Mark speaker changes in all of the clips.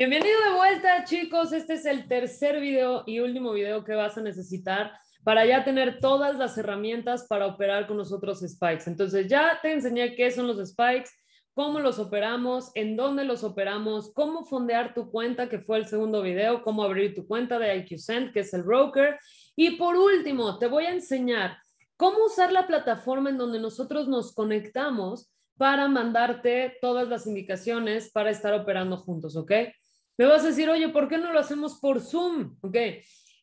Speaker 1: Bienvenido de vuelta, chicos. Este es el tercer video y último video que vas a necesitar para ya tener todas las herramientas para operar con nosotros spikes. Entonces, ya te enseñé qué son los spikes, cómo los operamos, en dónde los operamos, cómo fondear tu cuenta, que fue el segundo video, cómo abrir tu cuenta de IQSend, que es el broker. Y por último, te voy a enseñar cómo usar la plataforma en donde nosotros nos conectamos para mandarte todas las indicaciones para estar operando juntos, ¿ok? Me vas a decir, oye, ¿por qué no lo hacemos por Zoom? Ok.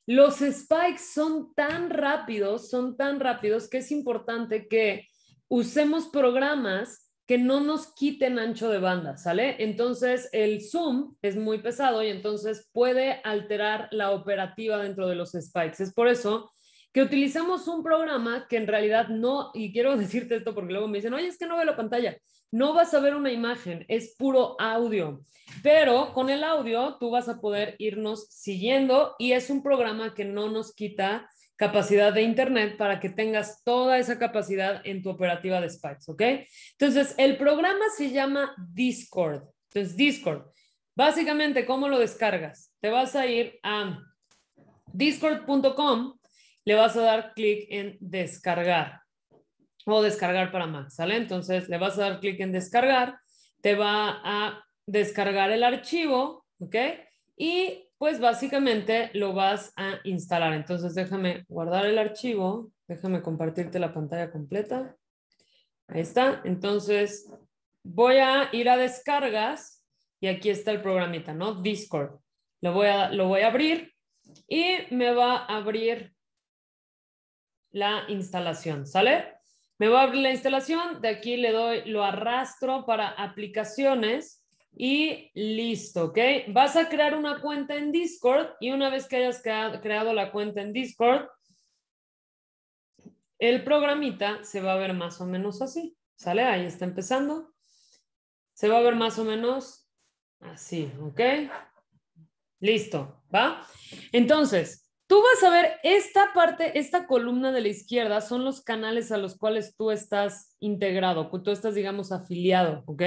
Speaker 1: Los spikes son tan rápidos, son tan rápidos que es importante que usemos programas que no nos quiten ancho de banda, ¿sale? Entonces el zoom es muy pesado y entonces puede alterar la operativa dentro de los spikes. Es por eso que utilizamos un programa que en realidad no, y quiero decirte esto porque luego me dicen, oye, es que no veo la pantalla. No vas a ver una imagen, es puro audio, pero con el audio tú vas a poder irnos siguiendo y es un programa que no nos quita capacidad de Internet para que tengas toda esa capacidad en tu operativa de Spikes, ¿ok? Entonces, el programa se llama Discord. Entonces, Discord, básicamente, ¿cómo lo descargas? Te vas a ir a discord.com le vas a dar clic en descargar o descargar para Mac, ¿sale? Entonces le vas a dar clic en descargar, te va a descargar el archivo, ¿ok? Y pues básicamente lo vas a instalar. Entonces déjame guardar el archivo, déjame compartirte la pantalla completa. Ahí está. Entonces voy a ir a descargas y aquí está el programita, ¿no? Discord. Lo voy a, lo voy a abrir y me va a abrir la instalación, ¿sale? Me voy a abrir la instalación, de aquí le doy, lo arrastro para aplicaciones y listo, ¿ok? Vas a crear una cuenta en Discord y una vez que hayas creado la cuenta en Discord, el programita se va a ver más o menos así, ¿sale? Ahí está empezando. Se va a ver más o menos así, ¿ok? Listo, ¿va? Entonces, Tú vas a ver, esta parte, esta columna de la izquierda son los canales a los cuales tú estás integrado, tú estás, digamos, afiliado, ¿ok?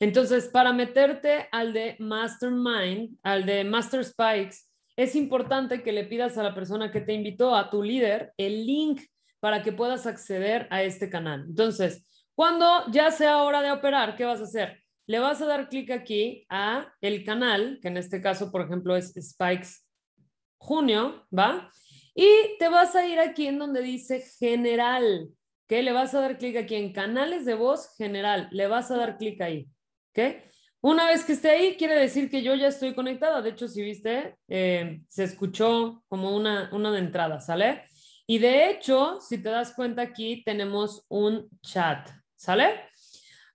Speaker 1: Entonces, para meterte al de Mastermind, al de Master Spikes, es importante que le pidas a la persona que te invitó, a tu líder, el link para que puedas acceder a este canal. Entonces, cuando ya sea hora de operar, ¿qué vas a hacer? Le vas a dar clic aquí a el canal, que en este caso, por ejemplo, es Spikes junio, ¿va? Y te vas a ir aquí en donde dice general, que le vas a dar clic aquí en canales de voz general, le vas a dar clic ahí, ¿qué? Una vez que esté ahí, quiere decir que yo ya estoy conectada. De hecho, si viste, eh, se escuchó como una, una de entrada, ¿sale? Y de hecho, si te das cuenta aquí, tenemos un chat, ¿sale?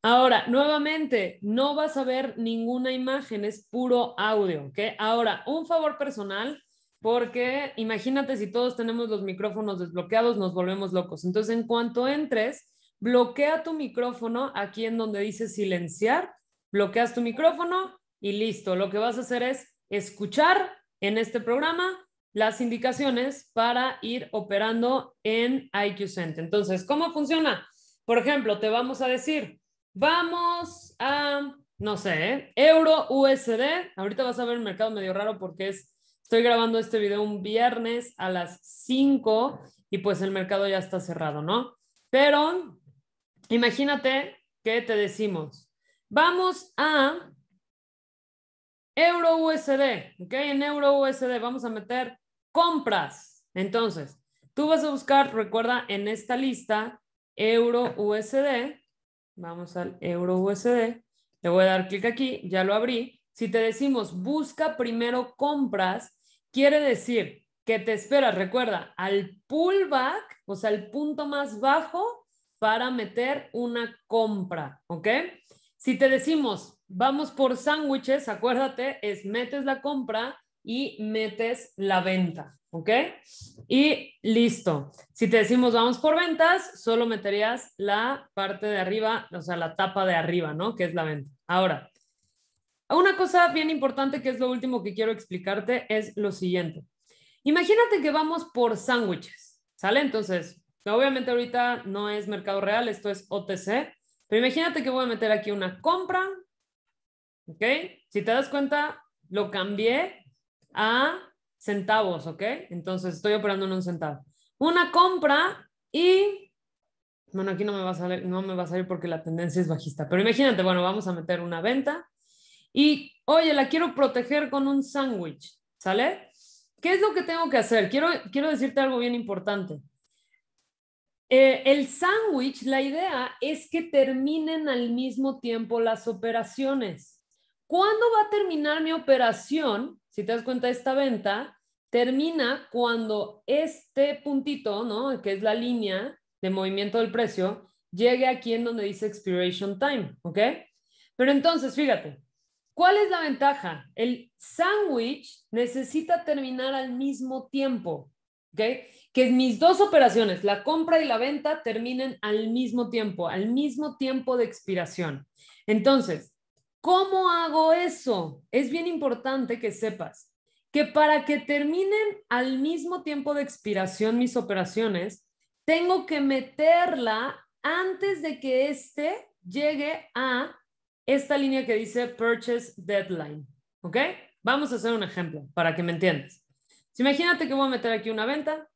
Speaker 1: Ahora, nuevamente, no vas a ver ninguna imagen, es puro audio, ¿ok? Ahora, un favor personal, porque imagínate si todos tenemos los micrófonos desbloqueados, nos volvemos locos. Entonces, en cuanto entres, bloquea tu micrófono aquí en donde dice silenciar, bloqueas tu micrófono y listo. Lo que vas a hacer es escuchar en este programa las indicaciones para ir operando en IQ Center. Entonces, ¿cómo funciona? Por ejemplo, te vamos a decir, vamos a, no sé, ¿eh? euro USD. Ahorita vas a ver el mercado medio raro porque es Estoy grabando este video un viernes a las 5 y pues el mercado ya está cerrado, ¿no? Pero imagínate que te decimos, vamos a euro USD, ¿ok? En euro USD vamos a meter compras. Entonces, tú vas a buscar, recuerda, en esta lista, euro USD, vamos al euro USD, le voy a dar clic aquí, ya lo abrí, si te decimos busca primero compras, quiere decir que te esperas, recuerda, al pullback, o sea, el punto más bajo para meter una compra, ¿ok? Si te decimos vamos por sándwiches, acuérdate, es metes la compra y metes la venta, ¿ok? Y listo. Si te decimos vamos por ventas, solo meterías la parte de arriba, o sea, la tapa de arriba, ¿no? Que es la venta. Ahora, una cosa bien importante que es lo último que quiero explicarte es lo siguiente. Imagínate que vamos por sándwiches, ¿sale? Entonces, obviamente ahorita no es mercado real, esto es OTC, pero imagínate que voy a meter aquí una compra, ¿ok? Si te das cuenta, lo cambié a centavos, ¿ok? Entonces estoy operando en un centavo. Una compra y, bueno, aquí no me va a salir, no me va a salir porque la tendencia es bajista, pero imagínate, bueno, vamos a meter una venta y, oye, la quiero proteger con un sándwich, ¿sale? ¿Qué es lo que tengo que hacer? Quiero, quiero decirte algo bien importante. Eh, el sándwich, la idea es que terminen al mismo tiempo las operaciones. ¿Cuándo va a terminar mi operación? Si te das cuenta, esta venta termina cuando este puntito, ¿no? Que es la línea de movimiento del precio, llegue aquí en donde dice expiration time, ¿ok? Pero entonces, fíjate, ¿Cuál es la ventaja? El sándwich necesita terminar al mismo tiempo, ¿ok? Que mis dos operaciones, la compra y la venta, terminen al mismo tiempo, al mismo tiempo de expiración. Entonces, ¿cómo hago eso? Es bien importante que sepas que para que terminen al mismo tiempo de expiración mis operaciones, tengo que meterla antes de que éste llegue a esta línea que dice purchase deadline, ¿ok? Vamos a hacer un ejemplo para que me entiendas. imagínate que voy a meter aquí una venta.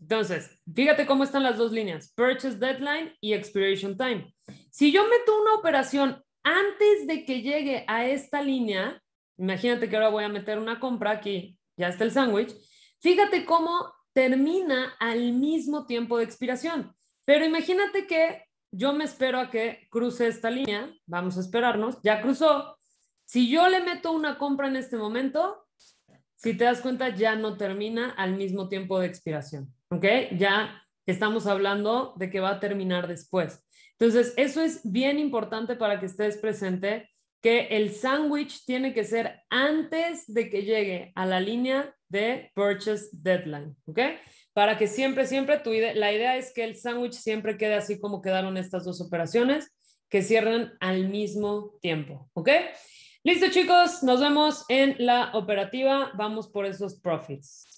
Speaker 1: Entonces, fíjate cómo están las dos líneas, purchase deadline y expiration time. Si yo meto una operación antes de que llegue a esta línea, imagínate que ahora voy a meter una compra aquí, ya está el sándwich, fíjate cómo termina al mismo tiempo de expiración. Pero imagínate que yo me espero a que cruce esta línea, vamos a esperarnos, ya cruzó. Si yo le meto una compra en este momento, si te das cuenta, ya no termina al mismo tiempo de expiración, ¿ok? Ya estamos hablando de que va a terminar después. Entonces, eso es bien importante para que estés presente, que el sándwich tiene que ser antes de que llegue a la línea de purchase deadline, ¿ok? para que siempre, siempre tu la idea es que el sándwich siempre quede así como quedaron estas dos operaciones, que cierran al mismo tiempo, ¿ok? Listo chicos, nos vemos en la operativa, vamos por esos profits.